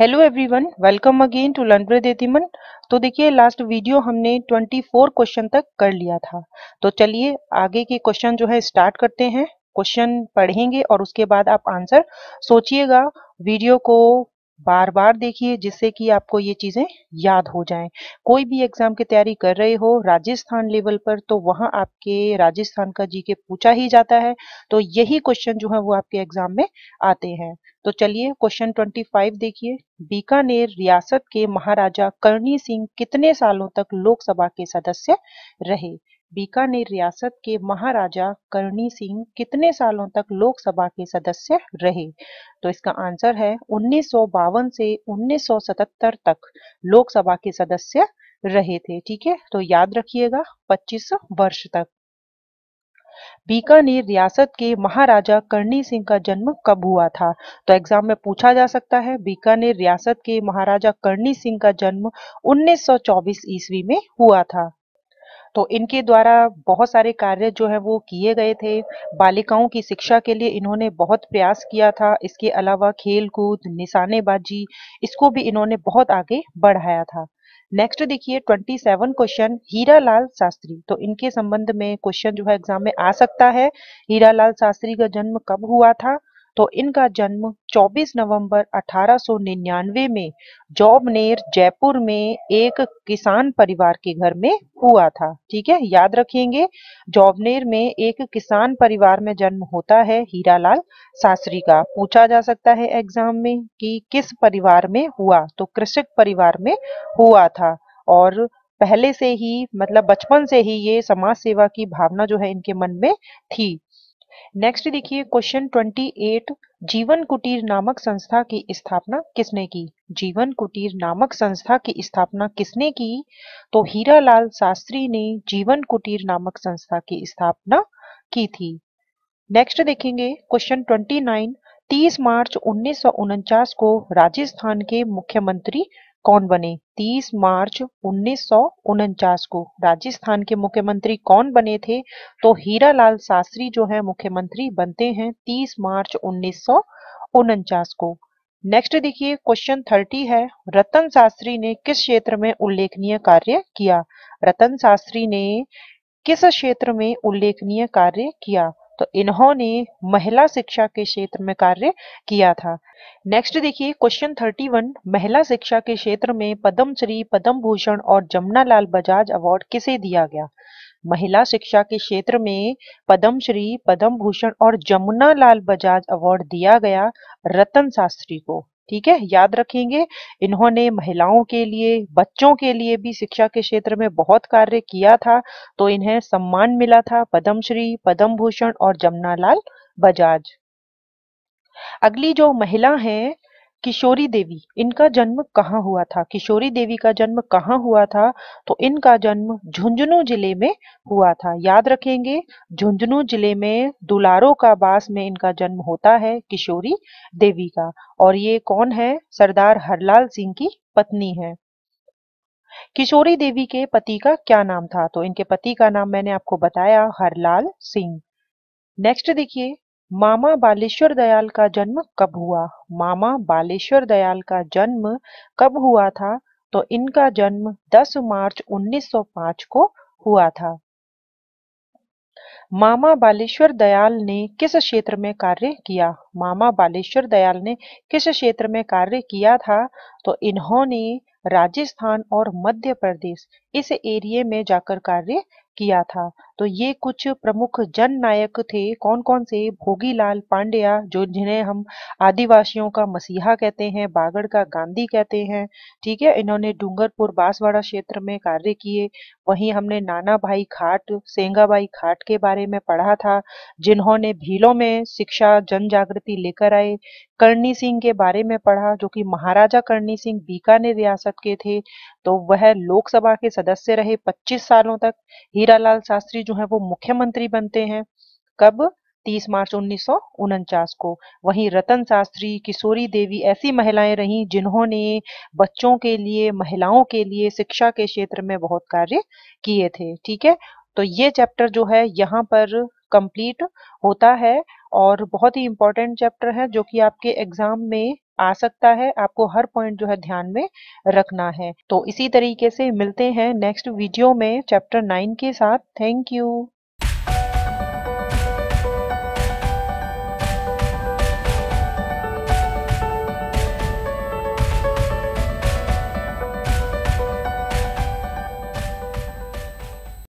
hello everyone welcome again to learn with ET Money तो देखिए last video हमने 24 question तक कर लिया था तो चलिए आगे के क्वेश्चन जो है स्टार्ट करते हैं क्वेश्चन पढ़ेंगे और उसके बाद आप आंसर सोचिएगा वीडियो को बार बार देखिए जिससे कि आपको ये चीज़ें याद हो जाएं कोई भी एग्ज़ाम की तैयारी कर रहे हो राजस्थान लेवल पर तो वहां आपके राजस्थान का जी के पूछा ही जाता है तो यही क्वेश्चन जो है वो आपके एग्ज़ाम में आते हैं तो चलिए क्वेश्चन ट्वेंटी फाइव देखिए बीकानेर रियासत के महाराजा करणी सिंह कितने सालों तक लोकसभा के सदस्य रहे बीकानेर रियासत के महाराजा करणी सिंह कितने सालों तक लोकसभा के सदस्य रहे तो इसका आंसर है उन्नीस से 1977 तक लोकसभा के सदस्य रहे थे ठीक है तो याद रखिएगा 25 वर्ष तक बीकानेर रियासत के महाराजा करणी सिंह का जन्म कब हुआ था तो एग्जाम में पूछा जा सकता है बीकानेर रियासत के महाराजा करणी सिंह का जन्म 1924 ईस्वी में हुआ था तो इनके द्वारा बहुत सारे कार्य जो है वो किए गए थे बालिकाओं की शिक्षा के लिए इन्होंने बहुत प्रयास किया था इसके अलावा खेल कूद निशानेबाजी इसको भी इन्होंने बहुत आगे बढ़ाया था नेक्स्ट देखिए 27 क्वेश्चन हीरालाल शास्त्री तो इनके संबंध में क्वेश्चन जो है एग्जाम में आ सकता है हीरालाल शास्त्री का जन्म कब हुआ था तो इनका जन्म 24 नवंबर 1899 में जॉबनेर जयपुर में एक किसान परिवार के घर में हुआ था ठीक है याद रखेंगे जॉबनेर में एक किसान परिवार में जन्म होता है हीरालाल शास्त्री का पूछा जा सकता है एग्जाम में कि किस परिवार में हुआ तो कृषक परिवार में हुआ था और पहले से ही मतलब बचपन से ही ये समाज सेवा की भावना जो है इनके मन में थी नेक्स्ट देखिए क्वेश्चन 28 जीवन कुटीर नामक संस्था की स्थापना किसने की जीवन कुटीर नामक संस्था की स्थापना किसने की तो हीरालाल शास्त्री ने जीवन कुटीर नामक संस्था की स्थापना की थी नेक्स्ट देखेंगे क्वेश्चन 29 30 मार्च उन्नीस को राजस्थान के मुख्यमंत्री कौन बने 30 मार्च उन्नीस को राजस्थान के मुख्यमंत्री कौन बने थे तो हीरालाल शास्त्री जो है मुख्यमंत्री बनते हैं 30 मार्च उन्नीस को नेक्स्ट देखिए क्वेश्चन 30 है रतन शास्त्री ने किस क्षेत्र में उल्लेखनीय कार्य किया रतन शास्त्री ने किस क्षेत्र में उल्लेखनीय कार्य किया तो इन्होंने महिला शिक्षा के क्षेत्र में कार्य किया था नेक्स्ट देखिए क्वेश्चन थर्टी वन महिला शिक्षा के क्षेत्र में पद्मश्री पद्म भूषण और जमुना लाल बजाज अवार्ड किसे दिया गया महिला शिक्षा के क्षेत्र में पद्मश्री पद्म भूषण और जमुना लाल बजाज अवार्ड दिया गया रतन शास्त्री को ठीक है याद रखेंगे इन्होंने महिलाओं के लिए बच्चों के लिए भी शिक्षा के क्षेत्र में बहुत कार्य किया था तो इन्हें सम्मान मिला था पद्मश्री पद्म भूषण और जमुनालाल बजाज अगली जो महिला हैं किशोरी देवी इनका जन्म कहाँ हुआ था किशोरी देवी का जन्म कहाँ हुआ था तो इनका जन्म झुंझुनू जिले में हुआ था याद रखेंगे झुंझुनू जिले में दुलारो का बास में इनका जन्म होता है किशोरी देवी का और ये कौन है सरदार हरलाल सिंह की पत्नी है किशोरी देवी के पति का क्या नाम था तो इनके पति का नाम मैंने आपको बताया हरलाल सिंह नेक्स्ट देखिए मामा बालेश्वर दयाल का जन्म कब हुआ मामा बालेश्वर दयाल का जन्म कब हुआ था तो इनका जन्म 10 मार्च 1905 को हुआ था मामा बालेश्वर दयाल ने किस क्षेत्र में कार्य किया मामा बालेश्वर दयाल ने किस क्षेत्र में कार्य किया था तो इन्होंने राजस्थान और मध्य प्रदेश इस एरिए में जाकर कार्य किया था तो ये कुछ प्रमुख जन नायक थे कौन कौन से भोगीलाल पांड्या जो जिन्हें हम आदिवासियों का मसीहा कहते हैं बागड़ का गांधी कहते हैं ठीक है इन्होंने डूंगरपुर बांसवाड़ा क्षेत्र में कार्य किए वहीं हमने नाना भाई खाट सेंगाबाई खाट के बारे में पढ़ा था जिन्होंने भीलों में शिक्षा जन जागृति लेकर आए करणी सिंह के बारे में पढ़ा जो कि महाराजा करणी सिंह बीकानेर रियासत के थे तो वह लोकसभा के सदस्य रहे 25 सालों तक हीरालाल शास्त्री जो है वो मुख्यमंत्री बनते हैं कब 30 मार्च उन्नीस को वहीं रतन शास्त्री किशोरी देवी ऐसी महिलाएं रहीं जिन्होंने बच्चों के लिए महिलाओं के लिए शिक्षा के क्षेत्र में बहुत कार्य किए थे ठीक है तो ये चैप्टर जो है यहाँ पर कंप्लीट होता है और बहुत ही इंपॉर्टेंट चैप्टर है जो कि आपके एग्जाम में आ सकता है आपको हर पॉइंट जो है ध्यान में रखना है तो इसी तरीके से मिलते हैं नेक्स्ट वीडियो में चैप्टर नाइन के साथ थैंक यू